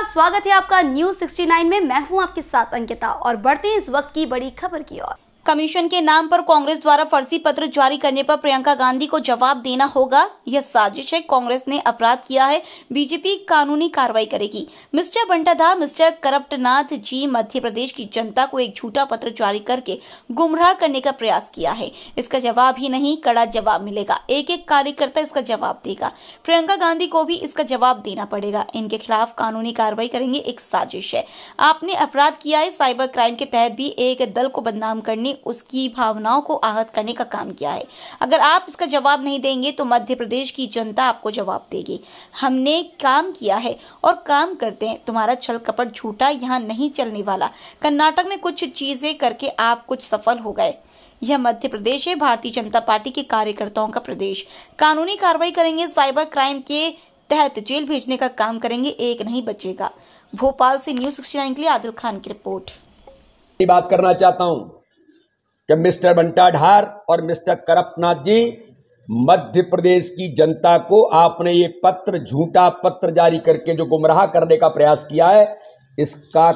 नमस्कार स्वागत है आपका न्यूज 69 में मैं हूं आपके साथ अंकिता और बढ़ते हैं इस वक्त की बड़ी खबर की ओर कमीशन के नाम पर कांग्रेस द्वारा फर्जी पत्र जारी करने पर प्रियंका गांधी को जवाब देना होगा यह साजिश है कांग्रेस ने अपराध किया है बीजेपी कानूनी कार्रवाई करेगी मिस्टर बंटाधा मिस्टर करप्टनाथ जी मध्य प्रदेश की जनता को एक झूठा पत्र जारी करके गुमराह करने का प्रयास किया है इसका जवाब ही नहीं कड़ा जवाब मिलेगा एक एक कार्यकर्ता इसका जवाब देगा प्रियंका गांधी को भी इसका जवाब देना पड़ेगा इनके खिलाफ कानूनी कार्रवाई करेंगे एक साजिश है आपने अपराध किया है साइबर क्राइम के तहत भी एक दल को बदनाम करने ने उसकी भावनाओं को आहत करने का काम किया है अगर आप इसका जवाब नहीं देंगे तो मध्य प्रदेश की जनता आपको जवाब देगी हमने काम किया है और काम करते हैं तुम्हारा छल कपट झूठा यहाँ नहीं चलने वाला कर्नाटक में कुछ चीजें करके आप कुछ सफल हो गए यह मध्य प्रदेश है भारतीय जनता पार्टी के कार्यकर्ताओं का प्रदेश कानूनी कार्रवाई करेंगे साइबर क्राइम के तहत जेल भेजने का काम करेंगे एक नहीं बचेगा भोपाल से न्यूज सिक्सटी के लिए आदिल खान की रिपोर्ट बात करना चाहता हूँ कि मिस्टर बंटाढ़ार और मिस्टर करपनाथ जी मध्य प्रदेश की जनता को आपने ये पत्र झूठा पत्र जारी करके जो गुमराह करने का प्रयास किया है इसका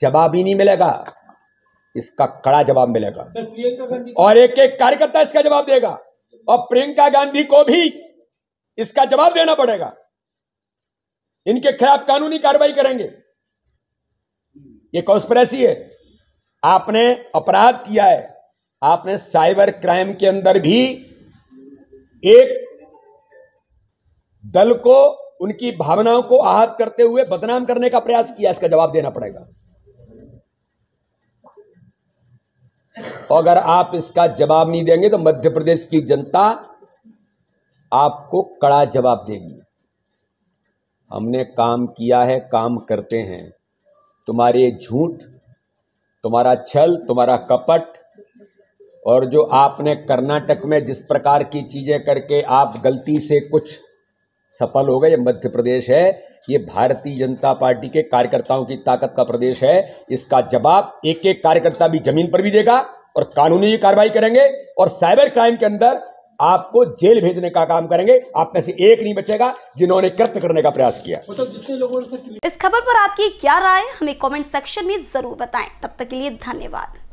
जवाब ही नहीं मिलेगा इसका कड़ा जवाब मिलेगा और एक एक कार्यकर्ता इसका जवाब देगा और प्रियंका गांधी को भी इसका जवाब देना पड़ेगा इनके खिलाफ कानूनी कार्रवाई करेंगे ये कॉन्स्परेसी है आपने अपराध किया है आपने साइबर क्राइम के अंदर भी एक दल को उनकी भावनाओं को आहत करते हुए बदनाम करने का प्रयास किया इसका जवाब देना पड़ेगा तो अगर आप इसका जवाब नहीं देंगे तो मध्य प्रदेश की जनता आपको कड़ा जवाब देगी हमने काम किया है काम करते हैं तुम्हारे झूठ तुम्हारा छल तुम्हारा कपट और जो आपने कर्नाटक में जिस प्रकार की चीज़ें करके आप गलती से कुछ सफल हो गए मध्य प्रदेश है ये भारतीय जनता पार्टी के कार्यकर्ताओं की ताकत का प्रदेश है इसका जवाब एक एक कार्यकर्ता भी जमीन पर भी देगा और कानूनी कार्रवाई करेंगे और साइबर क्राइम के अंदर आपको जेल भेजने का काम करेंगे आप में से एक नहीं बचेगा जिन्होंने कृत करने का प्रयास किया मतलब इस खबर पर आपकी क्या राय हमें कमेंट सेक्शन में जरूर बताएं तब तक के लिए धन्यवाद